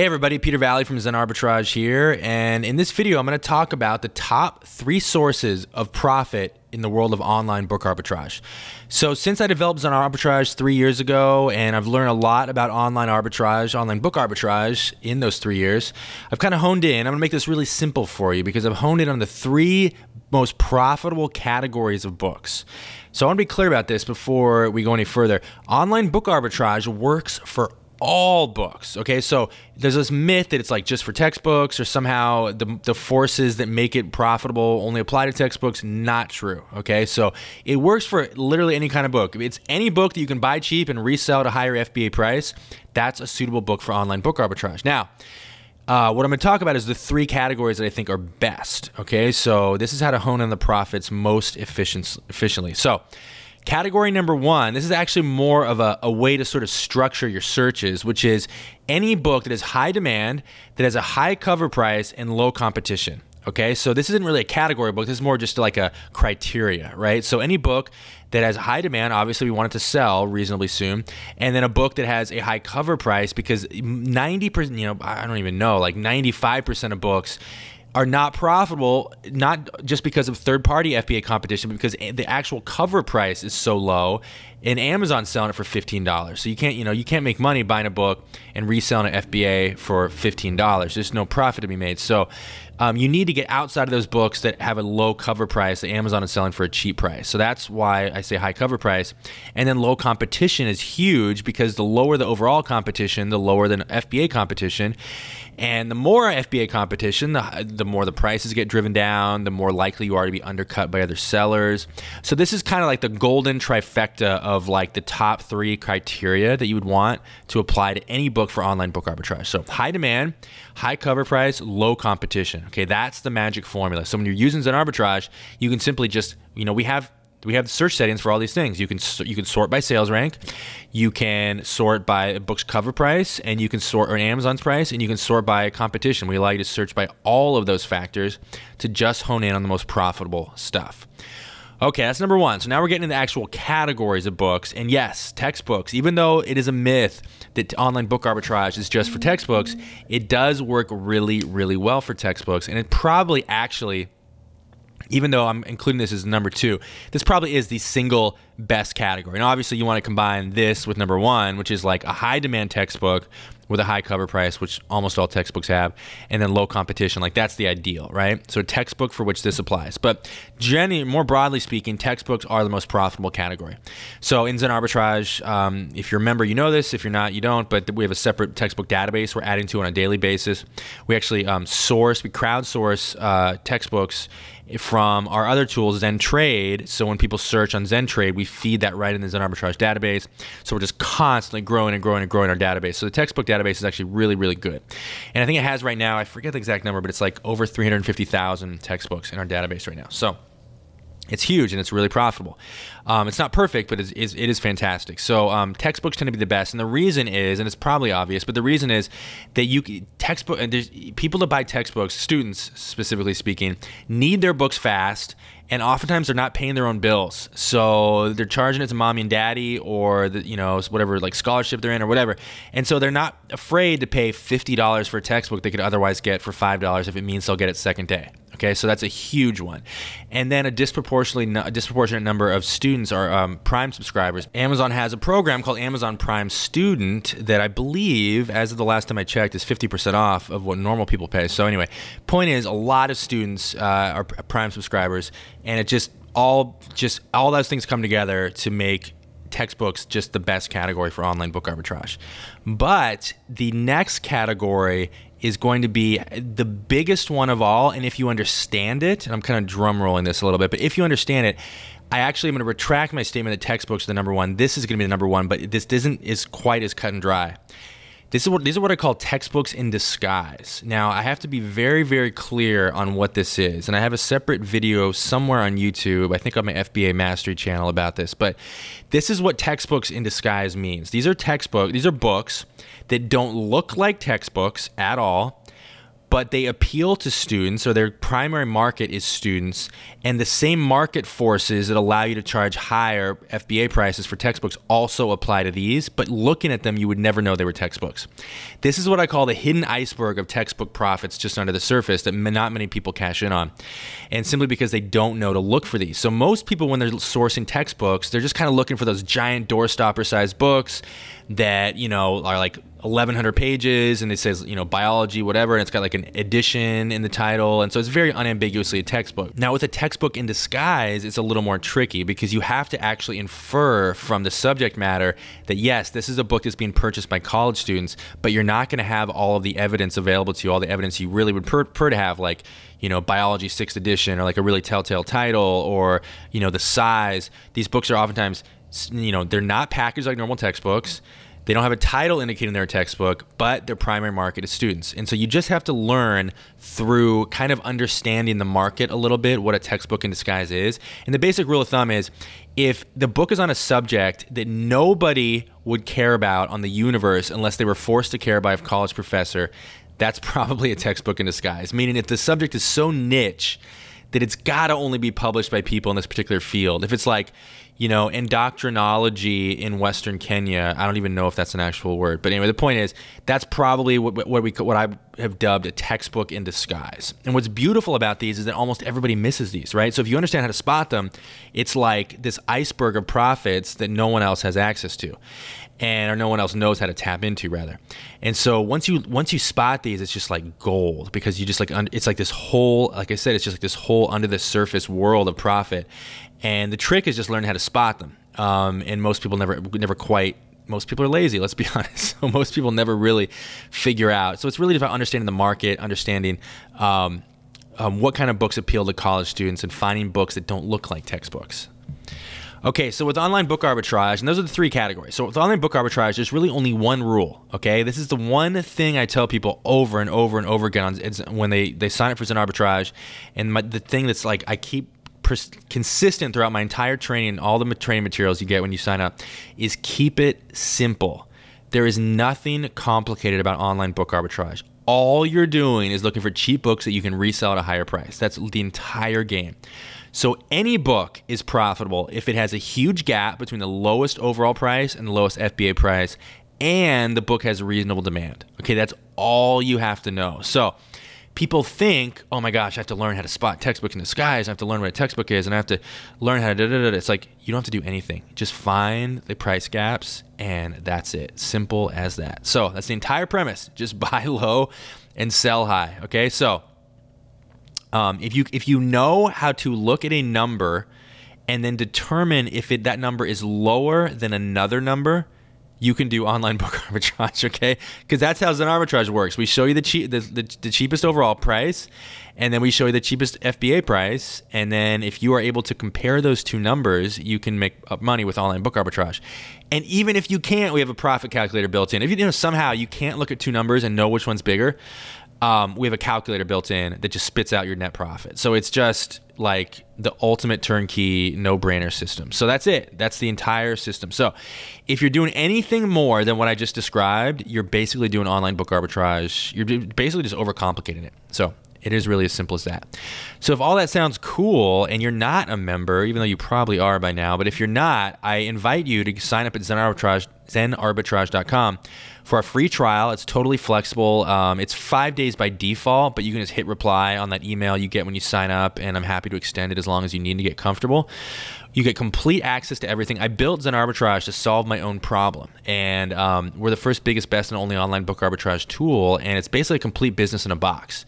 Hey everybody, Peter Valley from Zen Arbitrage here, and in this video I'm going to talk about the top 3 sources of profit in the world of online book arbitrage. So since I developed Zen Arbitrage 3 years ago and I've learned a lot about online arbitrage, online book arbitrage in those 3 years, I've kind of honed in. I'm going to make this really simple for you because I've honed in on the 3 most profitable categories of books. So I want to be clear about this before we go any further. Online book arbitrage works for all books. Okay, so there's this myth that it's like just for textbooks or somehow the, the forces that make it profitable only apply to textbooks. Not true. Okay, so it works for literally any kind of book. It's any book that you can buy cheap and resell at a higher FBA price. That's a suitable book for online book arbitrage. Now, uh, what I'm going to talk about is the three categories that I think are best. Okay, so this is how to hone in the profits most efficient, efficiently. So, Category number one this is actually more of a, a way to sort of structure your searches, which is any book that is high demand, that has a high cover price, and low competition. Okay, so this isn't really a category book. This is more just like a criteria, right? So any book that has high demand, obviously we want it to sell reasonably soon, and then a book that has a high cover price because 90%, you know, I don't even know, like 95% of books are not profitable, not just because of third party FBA competition, but because the actual cover price is so low and Amazon's selling it for $15. So you can't, you know, you can't make money buying a book and reselling an FBA for $15. There's no profit to be made. So um, you need to get outside of those books that have a low cover price that Amazon is selling for a cheap price. So that's why I say high cover price. And then low competition is huge because the lower the overall competition, the lower the FBA competition. And the more FBA competition, the, the more the prices get driven down, the more likely you are to be undercut by other sellers. So this is kind of like the golden trifecta of like the top three criteria that you would want to apply to any book for online book arbitrage. So high demand, high cover price, low competition. Okay, that's the magic formula. So when you're using Zen arbitrage, you can simply just, you know, we have we have the search settings for all these things. You can you can sort by sales rank, you can sort by a book's cover price, and you can sort or Amazon's price, and you can sort by competition. We allow you to search by all of those factors to just hone in on the most profitable stuff. Okay, that's number one. So now we're getting into the actual categories of books. And yes, textbooks, even though it is a myth that online book arbitrage is just for mm-hmm. textbooks, it does work really, really well for textbooks. And it probably actually, even though I'm including this as number two, this probably is the single best category. And obviously, you want to combine this with number one, which is like a high demand textbook with a high cover price, which almost all textbooks have, and then low competition. Like that's the ideal, right? So textbook for which this applies. But Jenny, more broadly speaking, textbooks are the most profitable category. So in Zen Arbitrage, um, if you're a member, you know this. If you're not, you don't. But we have a separate textbook database we're adding to on a daily basis. We actually um, source, we crowdsource uh, textbooks from our other tools, Zen Trade. So when people search on Zen Trade, we feed that right in the Zen Arbitrage database. So we're just constantly growing and growing and growing our database. So the textbook database database is actually really, really good. And I think it has right now, I forget the exact number, but it's like over 350,000 textbooks in our database right now. So it's huge and it's really profitable. Um, it's not perfect, but it's, it's, it is fantastic. So um, textbooks tend to be the best, and the reason is, and it's probably obvious, but the reason is that you textbook there's people that buy textbooks, students specifically speaking, need their books fast, and oftentimes they're not paying their own bills, so they're charging it to mommy and daddy or the, you know whatever like scholarship they're in or whatever, and so they're not afraid to pay fifty dollars for a textbook they could otherwise get for five dollars if it means they'll get it second day. Okay, so that's a huge one. And then a disproportionately a disproportionate number of students are um, Prime subscribers. Amazon has a program called Amazon Prime Student that I believe, as of the last time I checked, is 50% off of what normal people pay. So anyway, point is a lot of students uh, are Prime subscribers, and it just all just all those things come together to make textbooks just the best category for online book arbitrage. But the next category is going to be the biggest one of all. And if you understand it, and I'm kind of drum rolling this a little bit, but if you understand it, I actually am going to retract my statement that textbooks are the number one. This is going to be the number one, but this isn't is quite as cut and dry. This is what these are what I call textbooks in disguise. Now I have to be very, very clear on what this is, and I have a separate video somewhere on YouTube. I think on my FBA Mastery channel about this, but this is what textbooks in disguise means. These are textbook, these are books that don't look like textbooks at all but they appeal to students, so their primary market is students, and the same market forces that allow you to charge higher FBA prices for textbooks also apply to these, but looking at them, you would never know they were textbooks. This is what I call the hidden iceberg of textbook profits just under the surface that not many people cash in on, and simply because they don't know to look for these. So most people, when they're sourcing textbooks, they're just kind of looking for those giant doorstopper sized books that you know are like 1100 pages and it says you know biology whatever and it's got like an edition in the title and so it's very unambiguously a textbook now with a textbook in disguise it's a little more tricky because you have to actually infer from the subject matter that yes this is a book that's being purchased by college students but you're not going to have all of the evidence available to you all the evidence you really would prefer to have like you know biology sixth edition or like a really telltale title or you know the size these books are oftentimes you know, they're not packaged like normal textbooks. They don't have a title indicating their textbook, but their primary market is students. And so you just have to learn through kind of understanding the market a little bit what a textbook in disguise is. And the basic rule of thumb is if the book is on a subject that nobody would care about on the universe unless they were forced to care by a college professor, that's probably a textbook in disguise. Meaning, if the subject is so niche that it's got to only be published by people in this particular field, if it's like, you know, indoctrinology in Western Kenya. I don't even know if that's an actual word, but anyway, the point is that's probably what, what we what I have dubbed a textbook in disguise. And what's beautiful about these is that almost everybody misses these, right? So if you understand how to spot them, it's like this iceberg of profits that no one else has access to, and or no one else knows how to tap into rather. And so once you once you spot these, it's just like gold because you just like it's like this whole like I said, it's just like this whole under the surface world of profit, and the trick is just learn how to spot them. Um, and most people never never quite most people are lazy let's be honest so most people never really figure out so it's really about understanding the market understanding um, um, what kind of books appeal to college students and finding books that don't look like textbooks okay so with online book arbitrage and those are the three categories so with online book arbitrage there's really only one rule okay this is the one thing i tell people over and over and over again when they, they sign up for an arbitrage and my, the thing that's like i keep pers- consistent throughout my entire training all the training materials you get when you sign up is keep it simple. There is nothing complicated about online book arbitrage. All you're doing is looking for cheap books that you can resell at a higher price. That's the entire game. So any book is profitable if it has a huge gap between the lowest overall price and the lowest FBA price and the book has reasonable demand. Okay, that's all you have to know. So people think, oh my gosh, I have to learn how to spot textbooks in disguise. I have to learn what a textbook is, and I have to learn how to. Da, da, da. It's like you don't have to do anything. Just find the price gaps, and that's it. Simple as that. So that's the entire premise. Just buy low and sell high. Okay, so um, if you if you know how to look at a number and then determine if it, that number is lower than another number you can do online book arbitrage, okay? Because that's how Zen arbitrage works. We show you the, the, the, the, cheapest overall price, and then we show you the cheapest FBA price. And then if you are able to compare those two numbers, you can make up money with online book arbitrage. And even if you can't, we have a profit calculator built in. If you, you know somehow you can't look at two numbers and know which one's bigger, um, we have a calculator built in that just spits out your net profit. So it's just like the ultimate turnkey no brainer system. So that's it. That's the entire system. So if you're doing anything more than what I just described, you're basically doing online book arbitrage. You're basically just overcomplicating it. So it is really as simple as that. So, if all that sounds cool and you're not a member, even though you probably are by now, but if you're not, I invite you to sign up at Zen Arbitrage, zenarbitrage.com for a free trial. It's totally flexible. Um, it's five days by default, but you can just hit reply on that email you get when you sign up, and I'm happy to extend it as long as you need to get comfortable. You get complete access to everything. I built Zen Arbitrage to solve my own problem. And um, we're the first, biggest, best, and only online book arbitrage tool. And it's basically a complete business in a box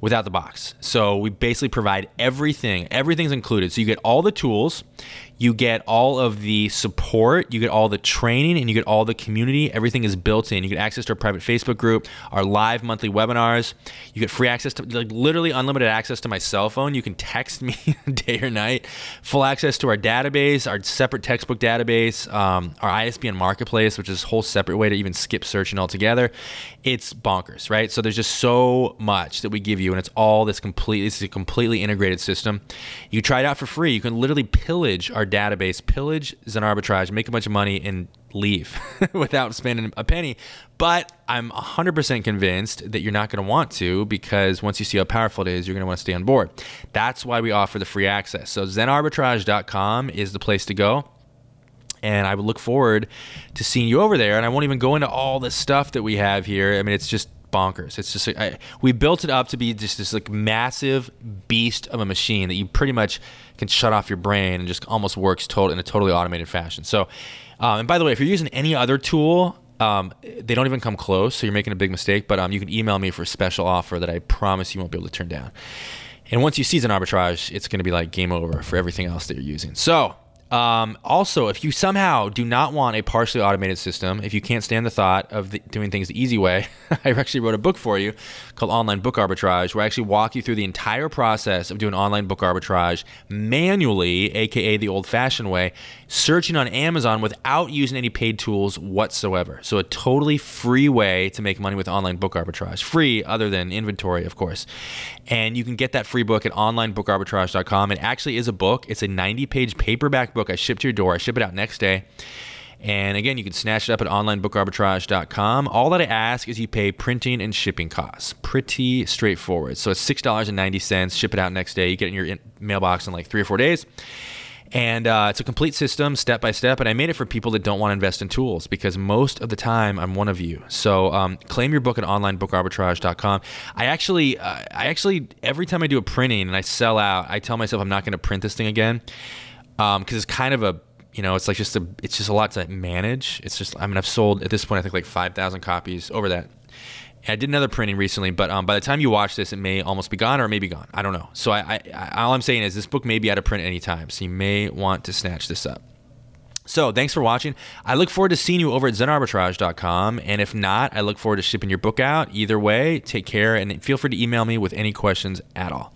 without the box. So we basically provide everything, everything's included. So you get all the tools, you get all of the support, you get all the training, and you get all the community. Everything is built in. You get access to our private Facebook group, our live monthly webinars. You get free access to, like, literally unlimited access to my cell phone. You can text me day or night. Full access to our database, our separate textbook database, um, our ISBN marketplace, which is a whole separate way to even skip searching altogether. It's bonkers, right? So there's just so much that we give you, and it's all this completely, is a completely integrated system. You try it out for free. You can literally pillage our our database, pillage is an arbitrage, make a bunch of money, and leave without spending a penny. But I'm 100% convinced that you're not going to want to because once you see how powerful it is, you're going to want to stay on board. That's why we offer the free access. So zenarbitrage.com is the place to go and I would look forward to seeing you over there. And I won't even go into all the stuff that we have here. I mean, it's just bonkers. It's just I, we built it up to be just this like massive beast of a machine that you pretty much can shut off your brain and just almost works total in a totally automated fashion. So, um, and by the way, if you're using any other tool, um, they don't even come close. So you're making a big mistake. But um, you can email me for a special offer that I promise you won't be able to turn down. And once you seize an arbitrage, it's going to be like game over for everything else that you're using. So um, also, if you somehow do not want a partially automated system, if you can't stand the thought of the, doing things the easy way, I actually wrote a book for you called Online Book Arbitrage, where I actually walk you through the entire process of doing online book arbitrage manually, aka the old fashioned way, searching on Amazon without using any paid tools whatsoever. So, a totally free way to make money with online book arbitrage. Free, other than inventory, of course. And you can get that free book at onlinebookarbitrage.com. It actually is a book, it's a 90 page paperback book book. I ship to your door. I ship it out next day. And again, you can snatch it up at onlinebookarbitrage.com. All that I ask is you pay printing and shipping costs. Pretty straightforward. So it's $6.90, ship it out next day. You get it in your mailbox in like three or four days. And uh, it's a complete system, step by step. And I made it for people that don't want to invest in tools because most of the time I'm one of you. So um, claim your book at onlinebookarbitrage.com. I actually, uh, I actually, every time I do a printing and I sell out, I tell myself I'm not going to print this thing again because um, it's kind of a you know it's like just a it's just a lot to manage. It's just I mean I've sold at this point I think like five thousand copies over that. And I did another printing recently, but um, by the time you watch this, it may almost be gone or it may be gone. I don't know. So I, I, I all I'm saying is this book may be out of print anytime, so you may want to snatch this up. So thanks for watching. I look forward to seeing you over at zenarbitrage.com. And if not, I look forward to shipping your book out. Either way, take care and feel free to email me with any questions at all.